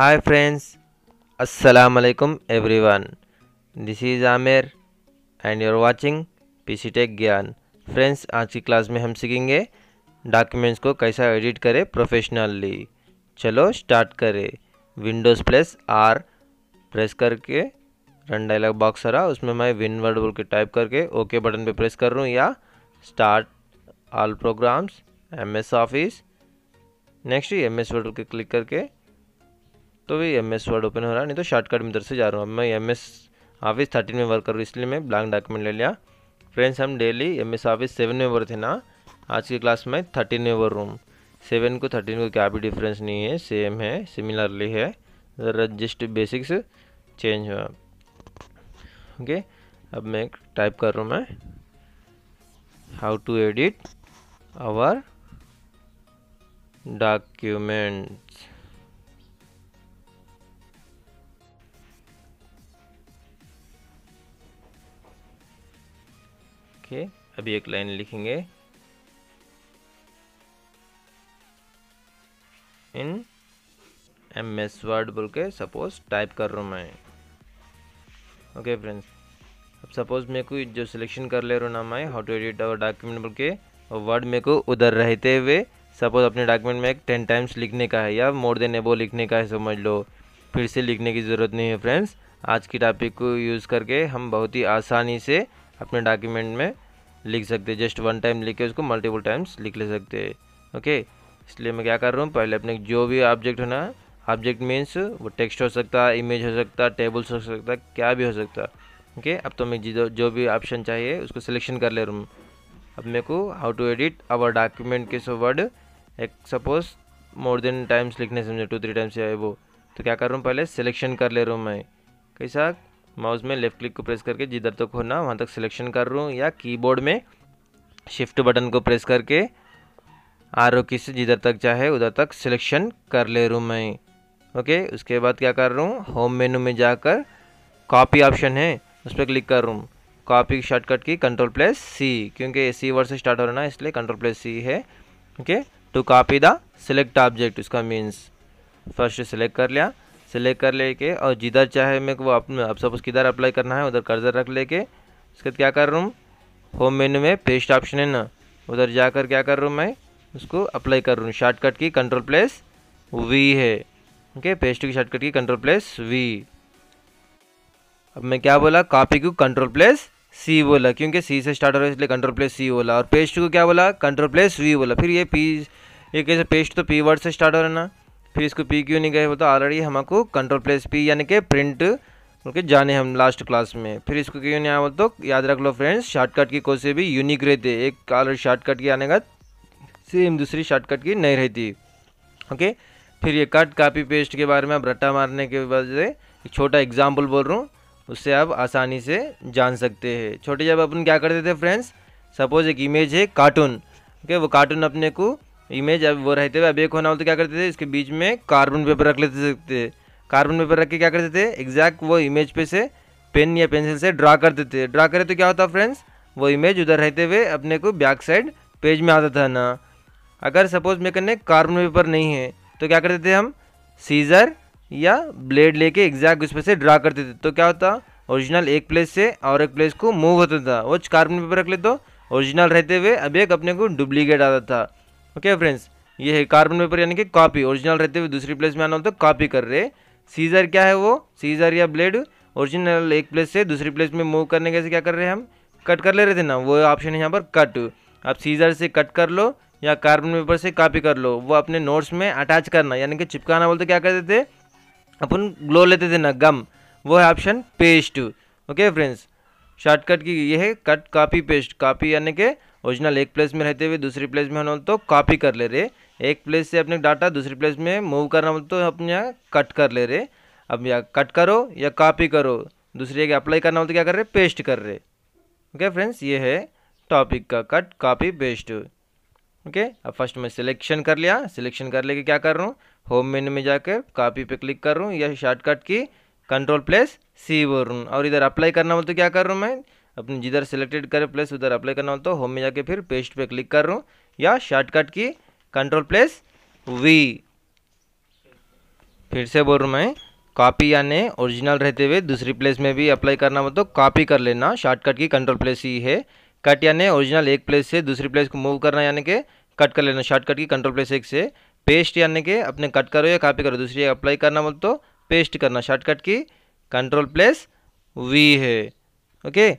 Friends अस्सलाम वालेकुम everyone this is Aamir and you are watching PC tech Gyan friends आज की क्लास में हम सीखेंगे डॉक्यूमेंट्स को कैसा एडिट करें प्रोफेशनली चलो स्टार्ट करें विंडोज़ प्लस आर प्रेस करके रन डायलॉग बॉक्स आ रहा उसमें मैं विन वर्ड बोल के टाइप करके ओके बटन पे प्रेस कर रहा हूँ या start all programs M S Office next M S Word के क्लिक करके तो वही एम एस वर्ड ओपन हो रहा नहीं तो शॉर्टकट में इधर से जा रहा हूँ अब मैं एम एस ऑफिस थर्टीन में वर्क कर रहा हूँ इसलिए मैं ब्लैंक डॉक्यूमेंट ले लिया फ्रेंड्स हम daily M S Office seven में वर्क थे ना आज की क्लास में थर्टीन में वर्क रूम सेवन को थर्टीन को क्या भी डिफरेंस नहीं है सेम है सिमिलरली है ज़रा जस्ट बेसिक्स चेंज हुआ ओके अब मैं टाइप कर रहा हूँ मैं how to edit our documents देखिए अभी एक लाइन लिखेंगे इन एम एस वर्ड बोल के सपोज टाइप कर रहा हूँ मैं ओके फ्रेंड्स अब सपोज मेरे को जो सिलेक्शन कर ले रहा हूँ ना मैं how to edit our document बोल के और वर्ड मेरे को उधर रहते हुए सपोज अपने डॉक्यूमेंट में एक टेन टाइम्स लिखने का है या मोर देन एबो लिखने का है समझ लो फिर से लिखने की ज़रूरत नहीं है फ्रेंड्स आज की टॉपिक को यूज़ करके हम बहुत ही आसानी से अपने डॉक्यूमेंट में लिख सकते जस्ट वन टाइम लिख के उसको मल्टीपल टाइम्स लिख ले सकते हैं ओके इसलिए मैं क्या कर रहा हूँ पहले अपने जो भी ऑब्जेक्ट होना ऑब्जेक्ट मीन्स वो टेक्स्ट हो सकता है इमेज हो सकता है टेबल्स हो सकता है क्या भी हो सकता है ओके अब तो मैं जो जो भी ऑप्शन चाहिए उसको सिलेक्शन कर ले रहा हूँ अब मेरे को how to edit our document के सो वर्ड एक सपोज मोर देन टाइम्स लिखने समझे टू थ्री टाइम्स या वो तो क्या कर रहा हूँ पहले सिलेक्शन कर ले रहा हूँ मैं कैसा माउस में लेफ़्ट क्लिक को प्रेस करके जिधर तक तो होना वहाँ तक सिलेक्शन कर रहा हूँ या कीबोर्ड में शिफ्ट बटन को प्रेस करके आर की से जिधर तक चाहे उधर तक सिलेक्शन कर ले रूँ मैं ओके उसके बाद क्या कर रहा हूँ होम मेनू में जाकर कॉपी ऑप्शन है उस पर क्लिक कर रहा हूँ कॉपी शॉर्टकट की कंट्रोल प्लस सी क्योंकि सी वर्ड से स्टार्ट हो रहा ना इसलिए कंट्रोल प्लस सी है okay to copy the select object उसका मीन्स फर्स्ट सिलेक्ट कर लिया सेलेक्ट कर लेके और जिधर चाहे मेरे को आप, आप सपोज किधर अप्लाई करना है उधर कर्जर रख लेके उसके बाद क्या कर रहा हूँ होम मेन्यू में पेस्ट ऑप्शन है ना उधर जाकर क्या कर रहा हूँ मैं उसको अप्लाई कर रहा हूँ शॉर्टकट की कंट्रोल प्लेस वी है ओके पेस्ट की शॉर्टकट की कंट्रोल प्लेस वी अब मैं क्या बोला कॉपी को कंट्रोल प्लेस सी बोला क्योंकि सी से स्टार्ट हो रहा है इसलिए कंट्रोल प्लेस सी बोला और पेस्ट को क्या बोला कंट्रोल प्लेस वी बोला फिर ये पी ये कैसे पेस्ट तो पी वर्ड से स्टार्ट हो रहा है ना फिर इसको पी क्यों नहीं गए तो ऑलरेडी हमको कंट्रोल प्लेस पी यानी कि प्रिंट ओके जाने हम लास्ट क्लास में फिर इसको क्यों नहीं आया तो याद रख लो फ्रेंड्स शॉर्टकट की कोशिश भी यूनिक रहते एक कॉलर शॉर्टकट की आने का सेम दूसरी शॉर्टकट की नहीं रहती ओके फिर ये कट कापी पेस्ट के बारे में आप रट्टा मारने के वजह एक छोटा एग्जाम्पल बोल रहा हूँ उससे आप आसानी से जान सकते हैं छोटे जब अपन क्या करते थे फ्रेंड्स सपोज़ एक इमेज है कार्टून ओके वो कार्टून अपने को इमेज अब वो रहते हुए अब एक होना हो तो क्या करते थे इसके बीच में कार्बन पेपर रख लेते सकते कार्बन पेपर रख के क्या करते थे एग्जैक्ट वो इमेज पे से पेन या पेंसिल से ड्रा करते थे ड्रा करे तो क्या होता फ्रेंड्स वो इमेज उधर रहते हुए अपने को बैक साइड पेज में आता था ना अगर सपोज मेरे कहने कार्बन पेपर नहीं है तो क्या करते थे हम सीज़र या ब्लेड लेके एग्जैक्ट उस पर से ड्रा करते थे तो क्या होता ओरिजिनल एक प्लेस से और एक प्लेस को मूव होता था वो कार्बन पेपर रख ले तो ओरिजिनल रहते हुए अब एक अपने को डुप्लीकेट आता था ओके फ्रेंड्स ये है कार्बन पेपर यानी कि कॉपी ओरिजिनल रहते हुए दूसरी प्लेस में आना होता है कॉपी कर रहे सीजर क्या है वो सीजर या ब्लेड ओरिजिनल एक प्लेस से दूसरी प्लेस में मूव करने के क्या कर रहे हैं हम कट कर ले रहे थे ना वो ऑप्शन है यहाँ पर कट आप सीजर से कट कर लो या कार्बन पेपर से कॉपी कर लो वो अपने नोट्स में अटैच करना यानी कि चिपकाना बोलते क्या करते थे अपन ग्लो लेते थे ना गम वो है option paste okay friends shortcut की ये है कट कॉपी पेस्ट कॉपी यानी कि ओरिजिनल एक प्लेस में रहते हुए दूसरी प्लेस में होना तो कॉपी कर ले रहे एक प्लेस से अपने डाटा दूसरी प्लेस में मूव करना बोलते मतलब तो अपने यहाँ कट कर ले रहे अब या कट करो या कॉपी करो दूसरी एक अप्लाई करना हो मतलब तो क्या कर रहे पेस्ट कर रहे ओके फ्रेंड्स ये है टॉपिक का कट कॉपी पेस्ट ओके अब फर्स्ट मैं सिलेक्शन कर लिया सिलेक्शन कर लेके क्या कर रहा हूँ होम मेन्यू में जाकर कॉपी पे क्लिक कर रहा हूँ या शॉर्टकट की कंट्रोल प्लेस सी वो रहा हूँ और इधर अप्लाई करना बोलते मतलब क्या कर रहा हूँ मैं अपने जिधर सेलेक्टेड करें प्लेस उधर अप्लाई करना हो तो होम में जाके फिर पेस्ट पे क्लिक कर रहा हूँ या शॉर्टकट की कंट्रोल प्लेस वी फिर से बोल रहा हूँ मैं कॉपी यानी ओरिजिनल रहते हुए दूसरी प्लेस में भी अप्लाई करना तो कॉपी कर लेना शॉर्टकट की कंट्रोल प्लेस ही है कट यानी ओरिजिनल एक प्लेस से दूसरी प्लेस को मूव करना यानी कि कट कर लेना शॉर्टकट की कंट्रोल प्लेस एक से पेस्ट यानी कि अपने कट करो या कॉपी करो दूसरी अप्लाई करना बोल तो पेस्ट करना शॉर्टकट की कंट्रोल प्लेस वी है ओके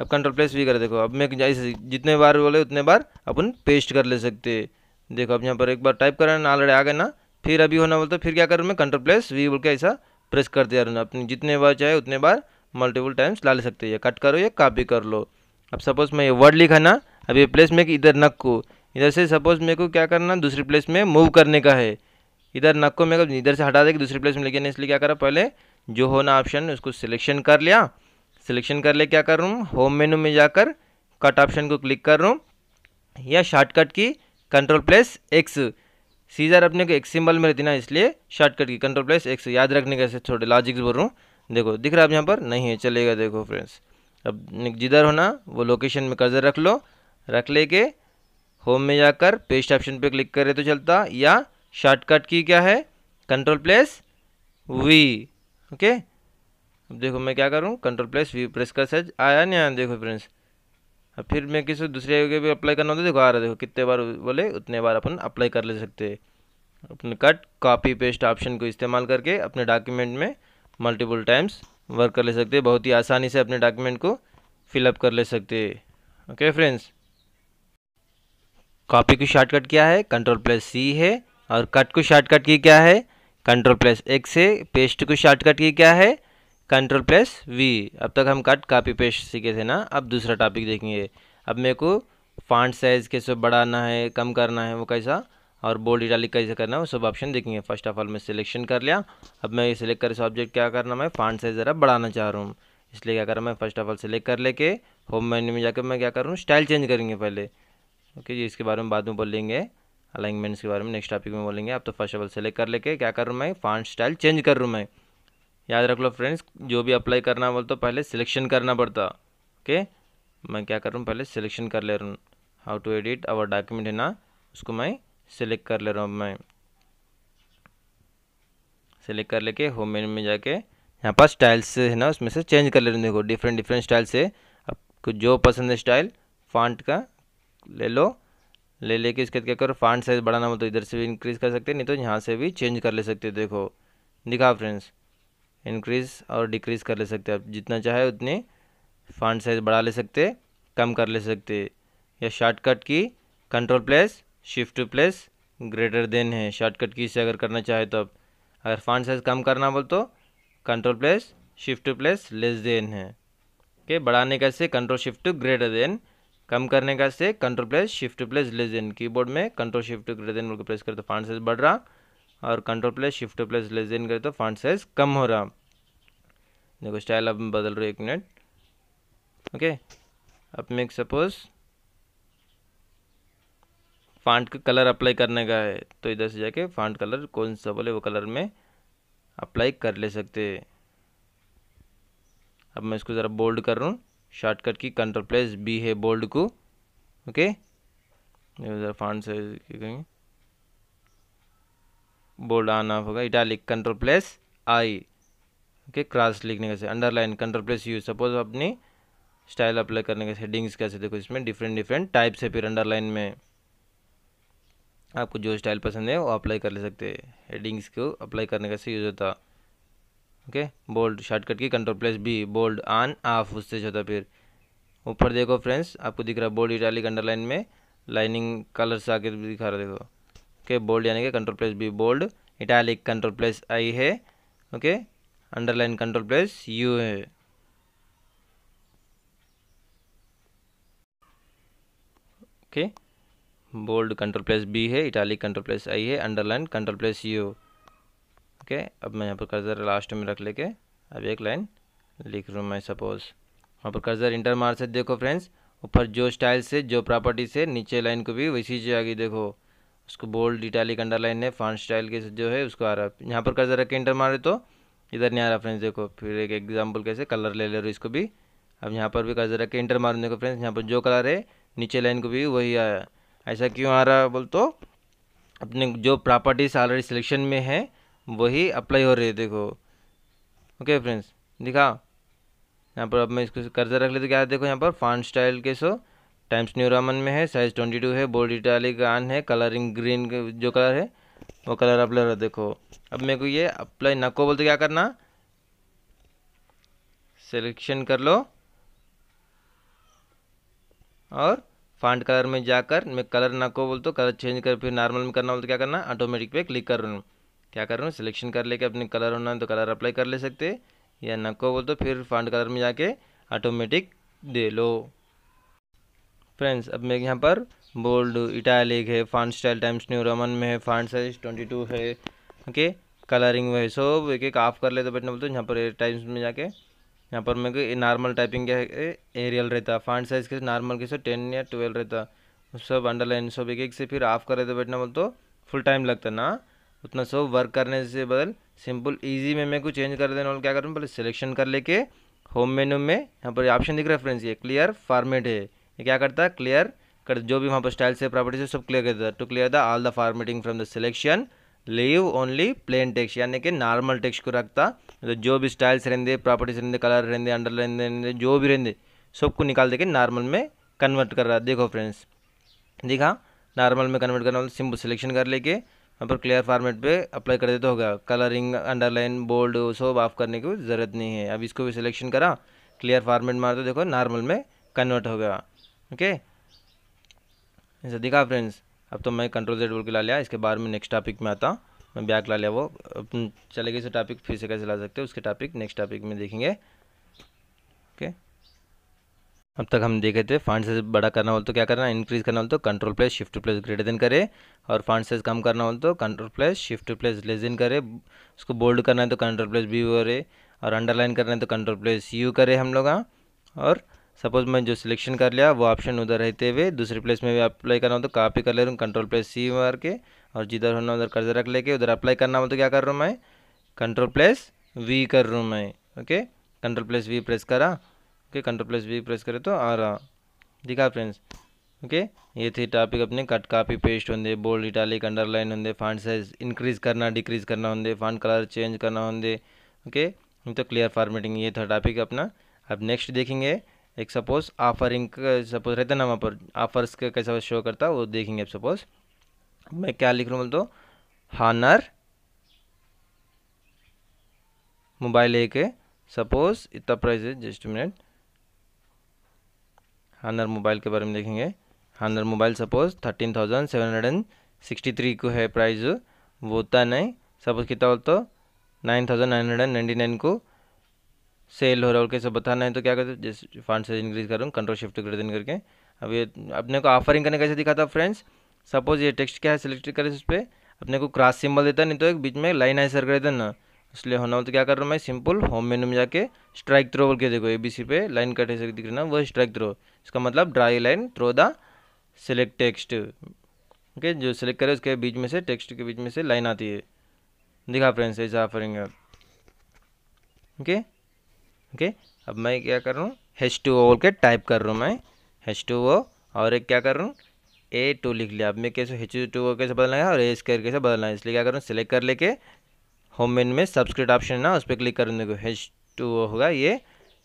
अब कंट्रोल प्लेस भी कर देखो अब मैं जैसे जितने बार बोले उतने बार अपन पेस्ट कर ले सकते देखो अब यहाँ पर एक बार टाइप करें ऑलरेडी आ गए ना फिर अभी होना बोलते फिर क्या करूँ मैं कंट्रोल प्लेस वी बोल के ऐसा प्रेस करते दिया रहना अपनी जितने बार चाहे उतने बार मल्टीपल टाइम्स ला ले सकते हैं कट करो या कापी कर लो अब सपोज़ मैं ये वर्ड लिखा ना अब ये प्लेस में इधर नक को इधर से सपोज़ मेरे को क्या करना दूसरी प्लेस में मूव करने का है इधर नक को मेरे को इधर से हटा दे कि दूसरी प्लेस में लेके इसलिए क्या करा पहले जो होना ऑप्शन उसको सिलेक्शन कर लिया सिलेक्शन कर ले क्या कर रहा हूँ होम मेनू में जाकर कट ऑप्शन को क्लिक कर रहा हूँ या शॉर्टकट की कंट्रोल प्लस एक्स सीजर अपने को एक सिंबल में रहती ना इसलिए शॉर्टकट की कंट्रोल प्लस एक्स याद रखने का छोटे लॉजिक्स बोल रहा हूँ देखो दिख रहा है यहाँ पर नहीं है चलेगा देखो फ्रेंड्स अब जिधर होना वो लोकेशन में कर्जर रख लो रख ले के होम में जाकर पेस्ट ऑप्शन पे क्लिक करे तो चलता या शॉर्टकट की क्या है कंट्रोल प्लस वी ओके अब देखो मैं क्या करूँ कंट्रोल प्लस वी प्रेस कर सर्च आया नहीं आया देखो फ्रेंड्स अब फिर मैं किसी दूसरे के भी अप्लाई करना होता देखो आ रहा देखो कितने बार बोले उतने बार अपन अप्लाई कर ले सकते हैं अपने कट कॉपी पेस्ट ऑप्शन को इस्तेमाल करके अपने डॉक्यूमेंट में मल्टीपल टाइम्स वर्क कर ले सकते हैं बहुत ही आसानी से अपने डॉक्यूमेंट को फिलअप कर ले सकते हैं ओके फ्रेंड्स कॉपी को शॉर्टकट क्या है कंट्रोल प्लस सी है और कट को शॉर्टकट की क्या है कंट्रोल प्लस एक्स है पेस्ट को शॉर्टकट की क्या है कंट्रोल प्लस वी अब तक हम कट कापी पेस्ट सीखे थे ना अब दूसरा टॉपिक देखेंगे अब मेरे को फांट साइज़ कैसे बढ़ाना है कम करना है वो कैसा और बोल्ड इटैलिक कैसे करना है वो सब ऑप्शन देखेंगे फर्स्ट ऑफ ऑल मैं सिलेक्शन कर लिया अब मैं ये सिलेक्ट कर सब्जेक्ट क्या करना मैं फांट साइज़ ज़रा बढ़ाना चाह रहा हूँ इसलिए क्या कर मैं फर्स्ट ऑफ ऑल सेलेक्ट कर लेके होम मेन्यू में जाकर मैं क्या करूँ स्टाइल चेंज करेंगे पहले ओके जी इसके बारे में बाद में बोलेंगे अलाइनमेंट्स के बारे में नेक्स्ट टॉपिक में बोलेंगे आप तो फर्स्ट ऑफ ऑल सेलेक्ट कर लेके क्या करूँ मैं फॉन्ट स्टाइल चेंज कर रूँ मैं याद रख लो फ्रेंड्स जो भी अप्लाई करना बोल तो पहले सिलेक्शन करना पड़ता ओके मैं क्या कर रहा हूँ पहले सिलेक्शन कर ले रहा हूँ how to edit our document है ना उसको मैं सिलेक्ट कर ले रहा हूँ मैं सेलेक्ट कर लेके होम मेन में जाके यहाँ पास स्टाइल्स है ना उसमें से चेंज कर ले रहा हूँ देखो डिफरेंट डिफरेंट स्टाइल से आपको जो पसंद है स्टाइल फांट का ले लो ले लेके इसके क्या करो फांट साइज़ बढ़ाना हो तो इधर से भी इंक्रीज़ कर सकते नहीं तो यहाँ से भी चेंज कर ले सकते देखो दिखा फ्रेंड्स इंक्रीज़ और डिक्रीज़ कर ले सकते आप जितना चाहे उतने फॉन्ट साइज़ बढ़ा ले सकते कम कर ले सकते या शॉर्टकट की control plus shift two plus greater than है शॉर्टकट की से अगर करना चाहे तो आप अगर फॉन्ट साइज़ कम करना बोल तो control plus shift two plus less than है के बढ़ाने का से कंट्रोल शिफ्ट ग्रेटर देन कम करने का से control plus shift two plus less than keyboard में control shift two greater than बोल प्रेस करते फॉन्ट साइज़ बढ़ रहा और control plus shift plus less than करें तो फॉन्ट साइज़ कम हो रहा देखो स्टाइल अब बदल रहे एक मिनट ओके अब मैं सपोज़ फांट का कलर अप्लाई करने का है तो इधर से जाके फांट कलर कौन सा बोले वो कलर में अप्लाई कर ले सकते हैं अब मैं इसको ज़रा बोल्ड कर रहा हूँ शॉर्टकट की कंट्रोल प्लेस बी है बोल्ड को ओके ज़रा फॉन्ट साइज करेंगे बोल्ड आना होगा italic control plus I okay cross लिखने कैसे underline control plus U suppose अपनी स्टाइल अप्लाई करने के हेडिंग्स कैसे देखो इसमें डिफरेंट डिफरेंट टाइप्स है फिर अंडरलाइन में आपको जो स्टाइल पसंद है वो अप्लाई कर ले सकते हैं हेडिंग्स को अप्लाई करने का से यूज़ होता ओके बोल्ड शॉर्टकट की control plus B bold on off उससे जो होता फिर ऊपर देखो फ्रेंड्स आपको दिख रहा है बोल्ड इटालिक अंडरलाइन में लाइनिंग कलर्स आके दिखा रहा देखो ओके बोल्ड यानी कि control plus B bold italic control plus I है okay underline control plus U है okay bold control plus B है इटालिक कंट्रोल प्लेस आई है underline control plus U okay अब मैं यहाँ पर कर्जर लास्ट में रख लेके अब एक लाइन लिख रहा हूँ मैं सपोज वहाँ पर कर्जर इंटर मार से देखो फ्रेंड्स ऊपर जो स्टाइल से जो प्रॉपर्टी से नीचे लाइन को भी वैसी गई देखो उसको बोल्ड इटैलिक अंडरलाइन है फॉन्ट स्टाइल के जो है उसको आ रहा है यहाँ पर कर्जर रख के इंटर मारे तो इधर नहीं आ रहा फ्रेंड्स देखो फिर एक एग्जाम्पल कैसे कलर ले ले रहे इसको भी अब यहाँ पर भी कर्जर रख के इंटर मारूँ देखो फ्रेंड्स यहाँ पर जो कलर है नीचे लाइन को भी वही आया ऐसा क्यों आ रहा है बोल तो अपने जो प्रॉपर्टीज ऑलरेडी सिलेक्शन में है वही अप्लाई हो रही है देखो ओके फ्रेंड्स दिखा यहाँ पर अब मैं इसको कर्जर रख ले तो क्या देखो यहाँ पर फॉन्ट स्टाइल के सो टाइम्स न्यू रामन में है साइज़ ट्वेंटी टू है बोल्ड का आन है कलरिंग ग्रीन जो कलर है वो कलर अप्लाई है देखो अब मेरे को ये अप्लाई नको बोलते क्या करना सिलेक्शन कर लो और फांड कलर में जाकर मैं कलर नको बोल तो कलर चेंज कर फिर नॉर्मल में करना बोलते क्या करना ऑटोमेटिक पे क्लिक कर रहा क्या कर रहा हूँ सिलेक्शन कर लेके अपने कलर होना तो कलर अप्लाई कर ले सकते या नको बोल तो फिर फांड कलर में जाके ऑटोमेटिक दे लो फ्रेंड्स अब मैं यहाँ पर बोल्ड इटैलिक है font style Times New Roman में है फॉन्ट साइज ट्वेंटी टू है ओके कलरिंग है सब एक एक ऑफ कर लेते बैठने बोलते यहाँ पर टाइम्स में जाके यहाँ पर मेरे को नॉर्मल टाइपिंग क्या है एरियल रहता फांड साइज कैसे नॉर्मल कैसे टेन या ट्वेल्व रहता सब अंडरलाइन सब एक एक से फिर ऑफ कर लेते बैठना बोलते फुल टाइम लगता ना उतना सब वर्क करने से बदल सिंपल इजी में मेरे को चेंज कर देना क्या करूँ पहले सिलेक्शन कर लेके होम मेन्यू में यहाँ पर ऑप्शन दिख रहा है फ्रेंड्स ये क्लियर फॉर्मेट है क्या करता है क्लियर कर जो भी वहाँ पर स्टाइल से प्रॉपर्टी से सब क्लियर कर देता है to clear the all the formatting from the selection leave only plain text यानी कि नॉर्मल टेक्स्ट को रखता तो जो भी स्टाइल्स रहेंगे प्रॉपर्टीज रहेंगे कलर रहेंगे अंडरलाइन रहेंगे जो भी रहेंगे सबको निकाल देके नॉर्मल में कन्वर्ट कर रहा है देखो फ्रेंड्स देखा नॉर्मल में कन्वर्ट करना सिंपल मतलब सिलेक्शन कर लेके वहाँ पर क्लियर फॉर्मेट पे अप्लाई कर देते होगा कलरिंग अंडरलाइन बोल्ड सब ऑफ करने की जरूरत नहीं है अब इसको भी सिलेक्शन करा क्लियर फॉर्मेट मार दो देखो नॉर्मल में कन्वर्ट हो गया ओके ऐसा दिखा फ्रेंड्स अब तो मैं कंट्रोल जेड बोल के ला लिया इसके बाद में नेक्स्ट टॉपिक में आता हूँ मैं बैक ला लिया वो चले गए इसे टॉपिक फिर से कैसे ला सकते हैं उसके टॉपिक नेक्स्ट टॉपिक में देखेंगे ओके अब तक हम देखे थे फंड साइज बड़ा करना हो तो क्या करना इंक्रीज करना हो तो control plus shift plus greater than करे और फंड साइज कम करना हो तो control plus shift plus less than करे उसको बोल्ड करना है तो कंट्रोल प्लेस बी करे और अंडरलाइन करना है तो कंट्रोल प्लेस यू करे हम लोग हाँ। और सपोज़ मैं जो सिलेक्शन कर लिया वो ऑप्शन उधर रहते हुए दूसरे प्लेस में भी अप्लाई करना हो तो कॉपी कर ले रहा हूँ कंट्रोल प्लेस सी मार के और जिधर होना उधर कर्जर रख लेके उधर अप्लाई करना हो तो क्या कर रहा हूँ मैं कंट्रोल प्लेस वी कर रहा हूँ मैं okay control plus V press करा okay control plus V press करे तो आ रहा दिखा फ्रेंड्स ओके ये थी टॉपिक अपने कट कापी पेस्ट होंगे बोल्ड इटालिक अंडरलाइन होंगे फॉन्ट साइज इंक्रीज करना डिक्रीज करना होंगे फॉन्ट कलर चेंज करना होंगे ओके तो क्लियर फॉर्मेटिंग ये था टॉपिक अपना अब नेक्स्ट देखेंगे एक सपोज़ ऑफरिंग सपोज रहता ना वहाँ पर ऑफर्स का कैसा शो करता है वो देखेंगे सपोज़ मैं क्या लिख रहा हूँ बोल तो हानर मोबाइल एक है सपोज़ इतना प्राइस है जस्ट मिनट हानर मोबाइल के बारे में देखेंगे Honor mobile suppose thirteen thousand seven hundred and sixty three को है प्राइस वो होता नहीं सपोज़ कितना बोलते nine thousand nine hundred and ninety nine को सेल हो रहा है और बताना है तो क्या करते जिस जैसे फंड से इंक्रीज कर रहा हूँ कंट्रोल शिफ्ट ग्रेडिंग करके अब ये अपने को ऑफरिंग करने कैसे दिखाता फ्रेंड्स सपोज ये टेक्स्ट क्या है सिलेक्ट करें उस पर अपने को क्रॉस सिंबल देता नहीं तो एक बीच में लाइन आंसर कर ना इसलिए होना हो तो क्या कर रहा हूँ मैं सिंपल होम मेनू में जाके स्ट्राइक थ्रो बोल के देखो ए बी सी पे लाइन कट है दिख रही ना वो स्ट्राइक थ्रो इसका मतलब draw line through the select text okay जो सिलेक्ट करे उसके बीच में से टेक्स्ट के बीच में से लाइन आती है दिखा फ्रेंड्स ऐसा ऑफरिंग ओके ओके अब मैं क्या कर रहा हूँ हेच टू ओ बोल के टाइप कर रहा हूँ मैं एच टू ओ और एक क्या कर रहा हूँ ए टू लिख लिया अब मैं कैसे एच टू ओ कैसे बदलना है और ए स्क्र कैसे बदलना है इसलिए क्या करूँ सेलेक्ट कर लेके होम मेन में सब्सक्रिप्ट ऑप्शन है ना उस पर क्लिक कर देखो एच टू ओ होगा ये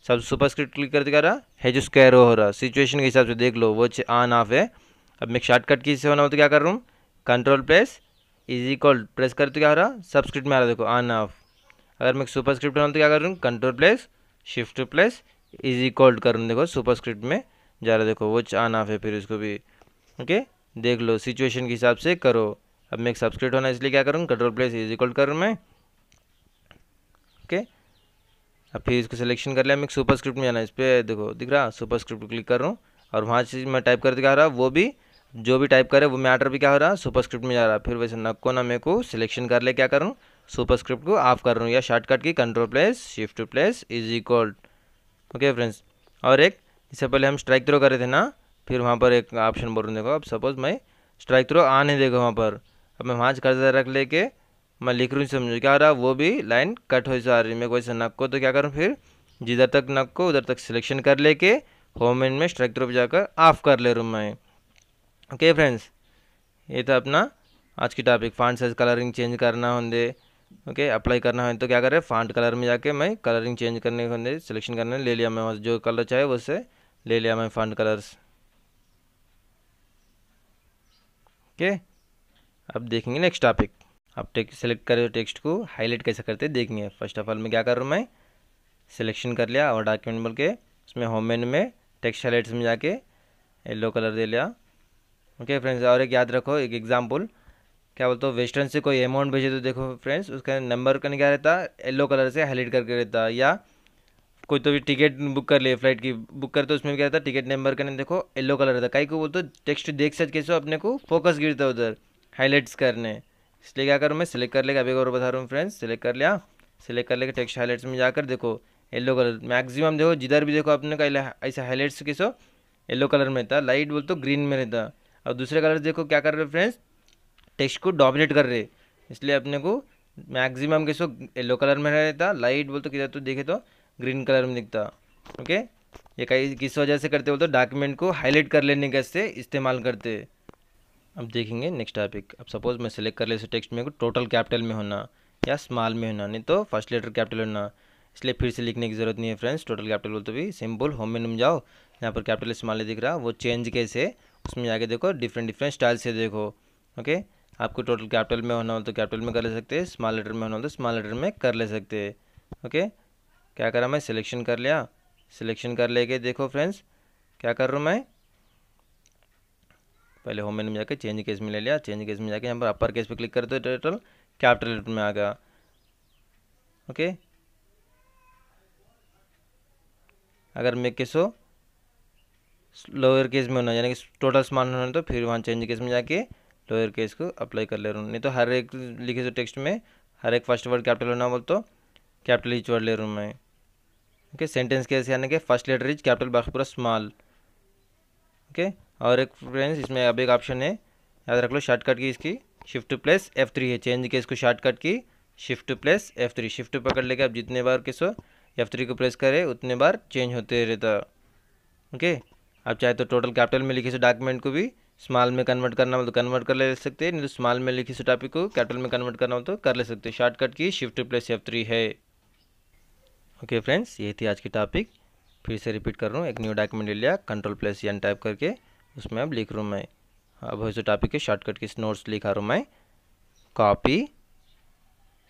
सब सुपरस्क्रिप्ट क्लिक कर दिया रहा एच स्क्वायर ओ हो रहा सिचुएशन के हिसाब से देख लो वो ऑन ऑफ है अब मैं शॉर्टकट की से होना हो तो क्या कर रहा हूँ control plus is equal press करते क्या हो रहा सबस्क्रिप्ट में आ रहा देखो ऑन ऑफ अगर मैं सुपरस्क्रिप्ट होना तो क्या कर रहा हूँ control plus shift plus is equal करूँ देखो सुपरस्क्रिप्ट में जा रहा देखो वो चान ऑफ है फिर उसको भी ओके देख लो सिचुएशन के हिसाब से करो अब मैं एक सब्सक्रिप्ट होना इसलिए क्या करूँ कंट्रोल प्लेस इज इक्वल कर मैं ओके अब फिर इसको सिलेक्शन कर लिया मैं एक सुपरस्क्रिप्ट में जाना इस पर देखो दिख रहा सुपरस्क्रिप्ट क्लिक कर रहा हूँ और वहाँ से मैं टाइप करते क्या हो रहा वो भी जो भी टाइप करे वो मैटर भी क्या हो रहा सुपरस्क्रिप्ट में जा रहा फिर वैसे नक्को ना मेरे को सिलेक्शन कर ले क्या करूँ सुपरस्क्रिप्ट को ऑफ कर रहा हूँ या शॉर्टकट की control plus shift plus is equal okay friends और एक इससे पहले हम स्ट्राइक थ्रो कर रहे थे ना फिर वहाँ पर एक ऑप्शन बोल रहा देखो अब सपोज़ मैं स्ट्राइक थ्रो आ नहीं देगा वहाँ पर अब मैं वहाँ कर्जा रख लेके मैं लिख रूँ समझो क्या आ रहा वो भी लाइन कट हो जा रही है मैं वैसे नक को तो क्या करूँ फिर जिधर तक नक को उधर तक सिलेक्शन कर लेके होम एंड में स्ट्राइक थ्रो पर जाकर ऑफ कर ले रूँ मैं ओके फ्रेंड्स ये था अपना आज की topic font size colouring change करना होंगे ओके okay, अप्लाई करना है तो क्या करें फांट कलर में जाके मैं कलरिंग चेंज करने के सिलेक्शन करने ले लिया मैं वहाँ जो कलर चाहे उससे ले लिया मैं फांट कलर्स ओके okay? अब देखेंगे नेक्स्ट टॉपिक अब टेक सेलेक्ट कर टेक्स्ट को हाईलाइट कैसे करते देखेंगे फर्स्ट ऑफ ऑल मैं क्या कर रहा हूँ मैं सिलेक्शन कर लिया और डॉक्यूमेंट बोल के उसमें होम मेन में टेक्स्ट हाईलाइट्स में जाके येलो कलर दे लिया ओके okay, फ्रेंड्स और एक याद रखो एक एग्जाम्पल क्या बोलते हो वेस्टर्न से कोई अमाउंट भेजे तो देखो फ्रेंड्स उसका नंबर का क्या रहता येलो कलर से हाईलाइट करके रहता या कोई तो भी टिकट बुक कर ले फ्लाइट की बुक कर तो उसमें क्या रहता है टिकट नंबर का नहीं देखो येलो कलर रहता कहीं को बोलते तो टेक्स्ट देख सकते कैसे अपने को फोकस गिरता उधर हाईलाइट्स करने इसलिए क्या करूँ मैं सिलेक्ट कर लेगा अभी और बता रहा हूँ फ्रेंड्स सिलेक्ट कर लिया सिलेक्ट कर लेकर टेक्स्ट हाईलाइट्स में जाकर देखो येलो कलर मैक्सिमम देखो जिधर भी देखो अपने का ऐसे हाईलाइट्स कैसे येलो कलर में था लाइट बोलते तो ग्रीन में रहता और दूसरे कलर देखो क्या कर रहे हो फ्रेंड्स टेक्स्ट को डोमिनेट कर रहे इसलिए अपने को मैक्सिमम सो येलो कलर में रहता लाइट बोलते किधर तो देखे तो ग्रीन कलर में दिखता ओके ये कई किस वजह से करते बोलते तो डॉक्यूमेंट को हाईलाइट कर लेने कैसे इस्तेमाल करते अब देखेंगे नेक्स्ट टॉपिक अब सपोज मैं सेलेक्ट कर ले टेक्स्ट में को टोटल कैपिटल में होना या स्मॉल में होना नहीं तो फर्स्ट लेटर कैपिटल होना इसलिए फिर से लिखने की जरूरत नहीं है फ्रेंड्स टोटल कैपिटल बोलते भी सिंपल होम मेनू में जाओ यहाँ पर कैपिटल स्मॉल दिख रहा वो चेंज कैसे उसमें जाके देखो डिफरेंट डिफरेंट स्टाइल से देखो ओके okay? आपको टोटल कैपिटल में होना हो तो कैपिटल में कर ले सकते हैं स्मॉल लेटर में होना हो तो स्मॉल लेटर में कर ले सकते हैं ओके क्या करा मैं सिलेक्शन कर लिया सिलेक्शन कर लेके देखो फ्रेंड्स क्या कर रहा हूँ मैं पहले होम मेनू में जाके चेंज केस में ले लिया चेंज केस में जाके यहाँ पर अपर केस पे क्लिक कर दो टोटल कैपिटल लेटर में आ गया ओके अगर मैं केस हो लोअर केस में होना यानी कि टोटल स्मॉल होना तो फिर वहाँ चेंज केस में जाके लोअर केस को अप्लाई कर ले रहा हूँ नहीं तो हर एक लिखे से टेक्स्ट में हर एक फर्स्ट वर्ड कैपिटल होना बोल तो कैपिटल इच वर्ड ले रहा हूँ मैं ओके सेंटेंस कैसे यानी कि फर्स्ट लेटर इज कैपिटल बाकी पूरा स्मॉल ओके और एक फ्रेंड्स इसमें अब एक ऑप्शन है याद रख लो शॉर्टकट की इसकी शिफ्ट प्लस एफ थ्री है चेंज के इसको शॉर्टकट की shift plus F three shift पकड़ लेके आप जितने बार सो एफ थ्री को प्रेस करें उतने बार चेंज होते रहता ओके आप चाहे तो टोटल कैपिटल में लिखे सो डॉक्यूमेंट को भी स्मॉल में कन्वर्ट करना हो तो कन्वर्ट कर ले सकते हैं नहीं तो स्मॉल में लिखी टॉपिक को कैपिटल में कन्वर्ट करना हो तो कर ले सकते हैं शॉर्टकट की शिफ्ट प्लस एफ थ्री है ओके फ्रेंड्स ये थी आज की टॉपिक फिर से रिपीट कर रहा हूँ एक न्यू डॉक्यूमेंट ले लिया कंट्रोल प्लस एन टाइप करके उसमें अब लिख रहा हूँ मैं अब इस टॉपिक के शॉर्टकट की नोट्स लिखा रहा हूँ मैं copy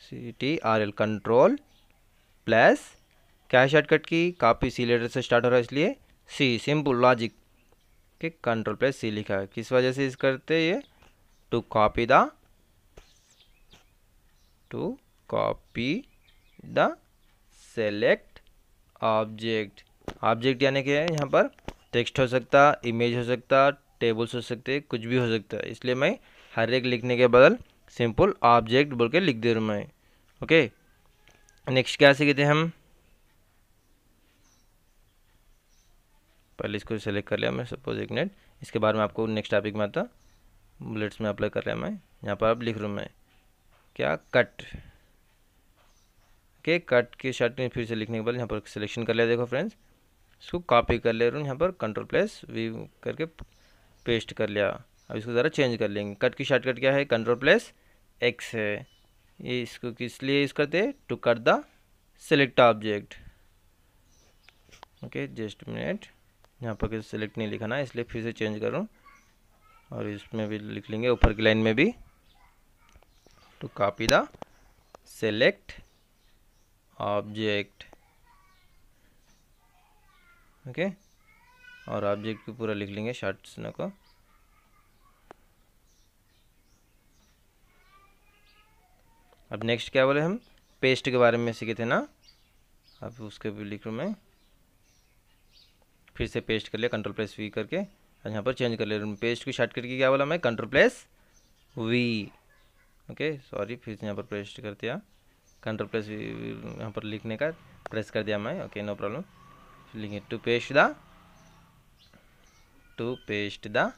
C T R L control plus क्या शॉर्टकट की कॉपी सी लेटर से स्टार्ट हो रहा है इसलिए सी सिंपल लॉजिक कि कंट्रोल प्लस सी लिखा है किस वजह से इस करते ये to copy the to copy the select object object यानी कि यहाँ पर टेक्स्ट हो सकता इमेज हो सकता टेबल्स हो सकते कुछ भी हो सकता है इसलिए मैं हर एक लिखने के बदल सिंपल ऑब्जेक्ट बोल के लिख दे रहा हूँ मैं ओके नेक्स्ट क्या सीखते हैं हम पहले इसको सेलेक्ट कर लिया मैं सपोज एक मिनट इसके बाद में आपको नेक्स्ट टॉपिक में आता बुलेट्स में अप्लाई कर लिया मैं यहाँ पर आप लिख रहा हूँ मैं क्या कट के कट के शर्ट में फिर से लिखने के बाद यहाँ पर सिलेक्शन कर लिया देखो फ्रेंड्स इसको कॉपी कर ले रहा हूँ यहाँ पर कंट्रोल प्लस वी करके पेस्ट कर लिया अब इसको ज़रा चेंज कर लेंगे कट की शॉर्टकट क्या है कंट्रोल प्लस एक्स है ये इसको किस लिए यूज़ करते हैं to cut the select object okay just minute यहाँ पर किसी सेलेक्ट नहीं लिखाना इसलिए फिर से चेंज करूँ और इसमें भी लिख लेंगे ऊपर की लाइन में भी to copy the select object okay और ऑब्जेक्ट को पूरा लिख लेंगे शार्ट स्नो को अब नेक्स्ट क्या बोले हम पेस्ट के बारे में सीखे थे ना अब उसके भी लिख लूँ मैं फिर से पेस्ट कर लिया कंट्रोल प्लेस वी करके और यहाँ पर चेंज कर लिया पेस्ट की शॉर्टकट की क्या बोला मैं control plus V okay sorry फिर से यहाँ पर पेस्ट कर दिया कंट्रोल प्लेस वी यहाँ पर लिखने का प्रेस कर दिया मैं ओके नो प्रॉब्लम लिखे to paste the to paste the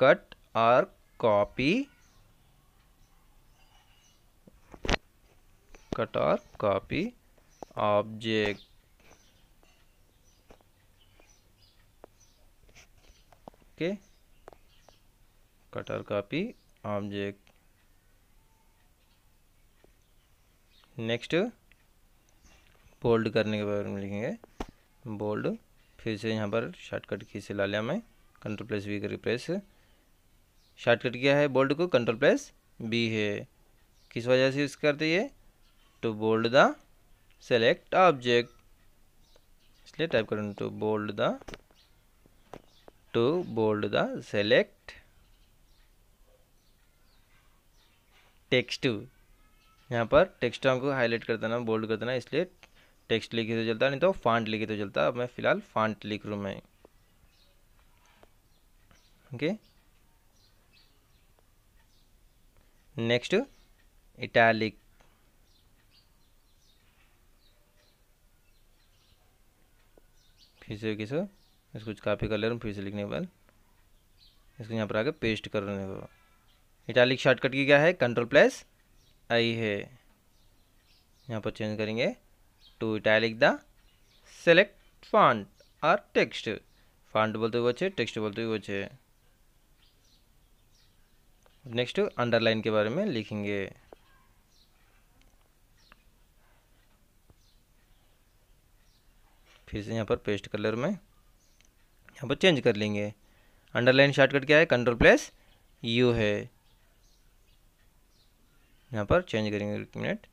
cut और कॉपी कट और copy object okay cutter copy object next bold करने के बारे में लिखेंगे बोल्ड फिर से यहाँ पर शॉर्टकट की से ला लिया मैं कंट्रोल प्लस वी करके प्रेस शॉर्टकट किया है बोल्ड को कंट्रोल प्लस बी है किस वजह से यूज़ करते ये to bold the select object इसलिए टाइप करें to bold the to bold the select text यहाँ पर टेक्स्ट हमको हाईलाइट कर देना बोल्ड कर देना इसलिए टेक्स्ट लिखे तो चलता नहीं तो फांट लिखे तो चलता अब मैं फ़िलहाल फांट लिख रूँ मैं ओके नेक्स्ट इटैलिक फिर से तरीके से इसको कापी कर ले रहा हूँ फिर से लिखने के बाद इसको यहाँ पर आकर पेस्ट कर रहे हो इटालिक शॉर्टकट की क्या है कंट्रोल प्लस आई है यहाँ पर चेंज करेंगे to italic the select font और टेक्स्ट फॉन्ट बोलते हुए अच्छे टेक्स्ट बोलते हुए अच्छे नेक्स्ट अंडरलाइन के बारे में लिखेंगे फिर से यहाँ पर पेस्ट कलर में यहाँ पर चेंज कर लेंगे अंडरलाइन शॉर्टकट क्या है कंट्रोल प्लस यू है यहाँ पर चेंज करेंगे एक minute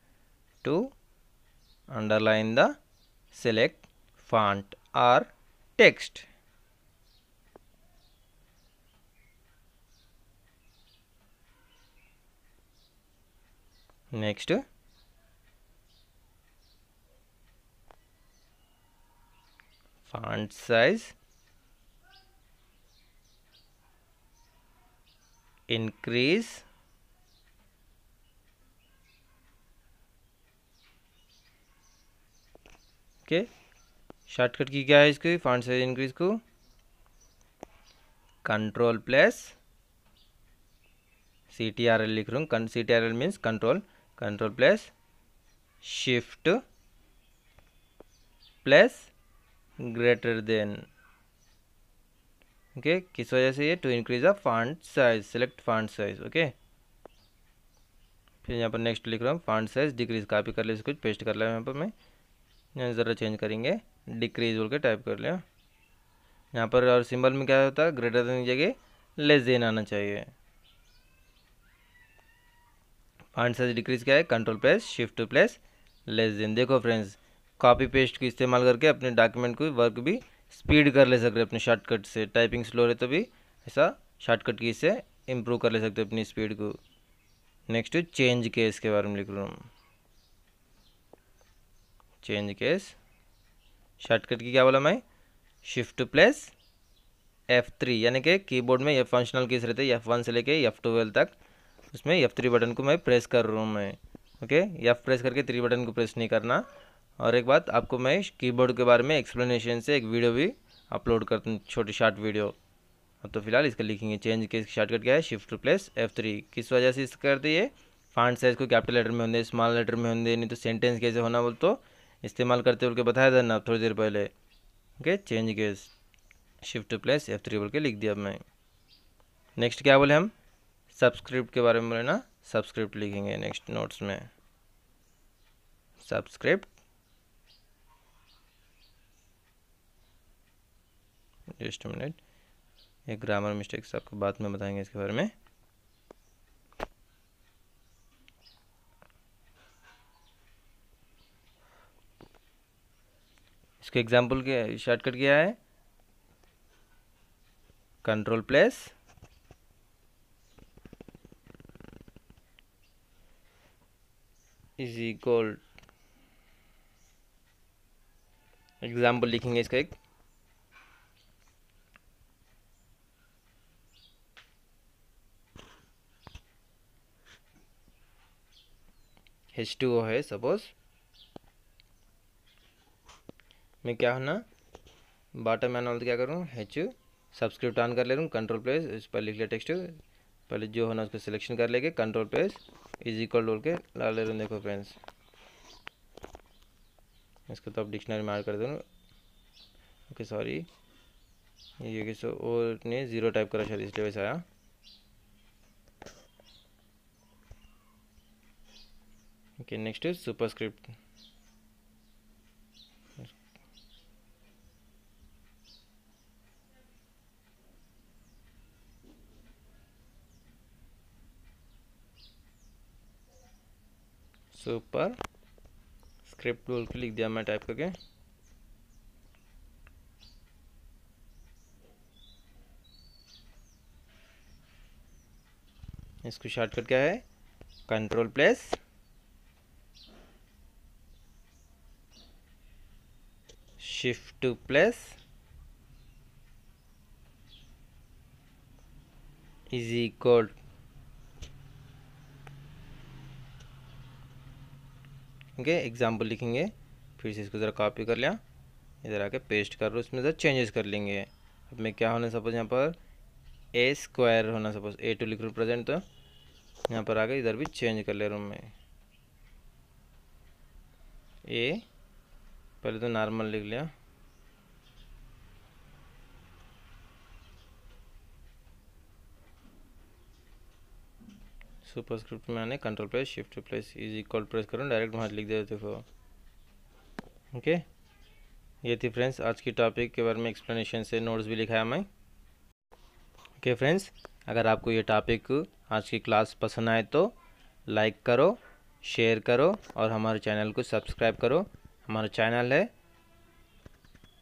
to underline the select font or text next font size increase ओके शॉर्टकट की क्या है इसकी फॉन्ट साइज इंक्रीज को control plus C T R L लिख रहा हूँ C T R L means control control plus shift plus greater than okay किस वजह से ये to increase a font size select font size okay फिर यहाँ पर नेक्स्ट लिख रहा हूँ फंड साइज डिक्रीज कापी कर लिया कुछ पेस्ट कर लिया यहाँ पर मैं यहाँ ज़रा चेंज करेंगे डिक्रीज बोल के टाइप कर लिया हाँ। यहाँ पर और सिंबल में क्या होता है ग्रेटर देन की जगह लेस देन आना चाहिए फंड साइज डिक्रीज क्या है control plus shift plus less than देखो फ्रेंड्स कॉपी पेस्ट का इस्तेमाल करके अपने डॉक्यूमेंट को वर्क भी स्पीड कर ले सकते अपने शॉर्टकट से टाइपिंग स्लो रहे तो भी ऐसा शॉर्टकट की से इम्प्रूव कर ले सकते अपनी स्पीड को नेक्स्ट चेंज केस के बारे में लिख रहा हूँ चेंज केस शॉर्टकट की क्या बोला मैं शिफ्ट प्लस एफ थ्री यानी कि कीबोर्ड में ये फंक्शनल केस रहते एफ वन से लेके एफ ट्वेल्व तक उसमें एफ थ्री बटन को मैं प्रेस कर रहा हूँ मैं ओके एफ प्रेस करके थ्री बटन को प्रेस नहीं करना और एक बात आपको मैं कीबोर्ड के बारे में एक्सप्लेनेशन से एक वीडियो भी अपलोड करता हूँ छोटी शार्ट वीडियो तो फिलहाल इसका लिखेंगे चेंज के शार्टकट क्या है शिफ्ट प्लेस एफ थ्री किस वजह से इसका करते ये फांड साइज़ को कैपिटल लेटर में होंगे स्मॉल लेटर में होंगे नहीं तो सेंटेंस कैसे होना बोल तो इस्तेमाल करते बोल के बताया था ना थोड़ी देर पहले okay change case shift plus F three बोल के लिख दिया मैं नेक्स्ट क्या बोले हम सब्सक्रिप्ट के बारे में बोले ना सब्सक्रिप्ट लिखेंगे नेक्स्ट नोट्स में सब्सक्रिप्ट जस्ट मिनट ये ग्रामर मिस्टेक्स आपको बाद में बताएंगे इसके बारे में इसके एग्जाम्पल के शॉर्टकट क्या है control plus is equal example लिखेंगे इसका एक एच टू ओ है सपोज मैं क्या होना बॉटम मैन ऑल क्या करूँ एच सब्सक्रिप्ट ऑन कर ले रूँ कंट्रोल प्लेस इस पर लिख लिया टेक्स्ट पहले जो होना उसको सिलेक्शन कर लेके कंट्रोल प्लेस इज इक्वल डोल के ला ले रूँ देखो फ्रेंड्स इसको तो आप डिक्शनरी मार कर दे ओके सॉरी ये सो और ने ज़ीरो टाइप करा शायद इसलिए वैसे आया okay next is superscript superscript बोल के लिख दिया मैं टाइप करके इसको शॉर्टकट क्या है control plus shift to plus is equal okay example लिखेंगे फिर से इसको ज़रा कॉपी कर लिया इधर आके पेस्ट कर लो इसमें ज़रा चेंजेस कर लेंगे अब मैं क्या होना सपोज यहाँ पर ए स्क्वायर होना सपोज ए टू लिख रहा हूँ प्रेजेंट तो यहाँ पर आके इधर भी चेंज कर ले रहा हूँ मैं ए पहले तो नॉर्मल लिख लिया सुपरस्क्रिप्ट में आने control press shift plus is equal press करो डायरेक्ट वहाँ लिख देते हो ओके ये थी फ्रेंड्स आज की टॉपिक के बारे में एक्सप्लेनेशन से नोट्स भी लिखाया मैं ओके फ्रेंड्स अगर आपको ये टॉपिक आज की क्लास पसंद आए तो लाइक करो शेयर करो और हमारे चैनल को सब्सक्राइब करो हमारा चैनल है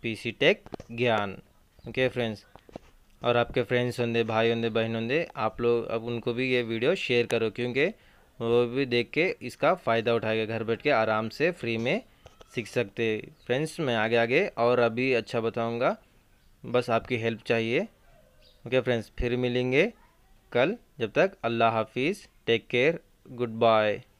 PC tech Gyan okay friends और आपके फ्रेंड्स होंगे भाई होंगे बहन होंगे आप लोग अब उनको भी ये वीडियो शेयर करो क्योंकि वो भी देख के इसका फ़ायदा उठाएगा घर बैठ के आराम से फ्री में सीख सकते फ्रेंड्स मैं आगे आगे और अभी अच्छा बताऊंगा बस आपकी हेल्प चाहिए ओके फ्रेंड्स फिर मिलेंगे कल जब तक अल्लाह हाफिज़ टेक केयर गुड बाय